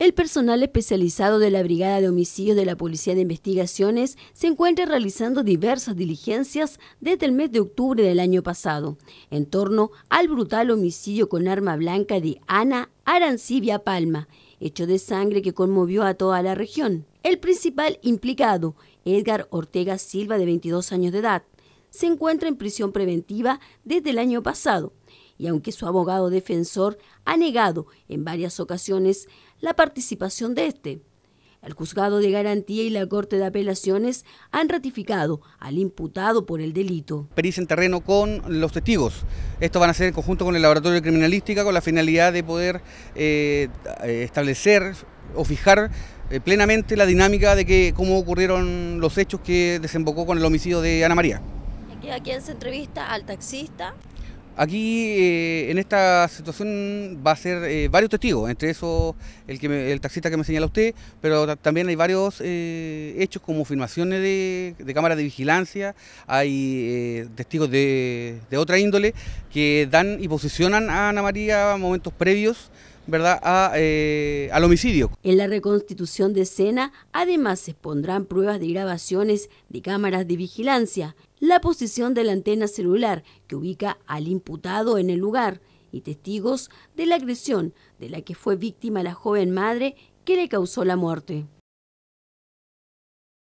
El personal especializado de la Brigada de Homicidios de la Policía de Investigaciones se encuentra realizando diversas diligencias desde el mes de octubre del año pasado en torno al brutal homicidio con arma blanca de Ana Arancibia Palma, hecho de sangre que conmovió a toda la región. El principal implicado, Edgar Ortega Silva, de 22 años de edad, se encuentra en prisión preventiva desde el año pasado y aunque su abogado defensor ha negado en varias ocasiones la participación de este. El juzgado de garantía y la Corte de Apelaciones han ratificado al imputado por el delito. Pericia en terreno con los testigos. Esto van a ser en conjunto con el laboratorio de criminalística con la finalidad de poder eh, establecer o fijar eh, plenamente la dinámica de cómo ocurrieron los hechos que desembocó con el homicidio de Ana María. Aquí, hace se entrevista al taxista Aquí, eh, en esta situación, va a ser eh, varios testigos, entre esos el, el taxista que me señala usted, pero también hay varios eh, hechos como filmaciones de, de cámaras de vigilancia, hay testigos de, otra índole que dan y posicionan a Ana María momentos previos. ¿verdad? al homicidio. En la reconstitución de escena, además se expondrán pruebas de grabaciones de cámaras de vigilancia la posición de la antena celular que ubica al imputado en el lugar y testigos de la agresión de la que fue víctima la joven madre que le causó la muerte.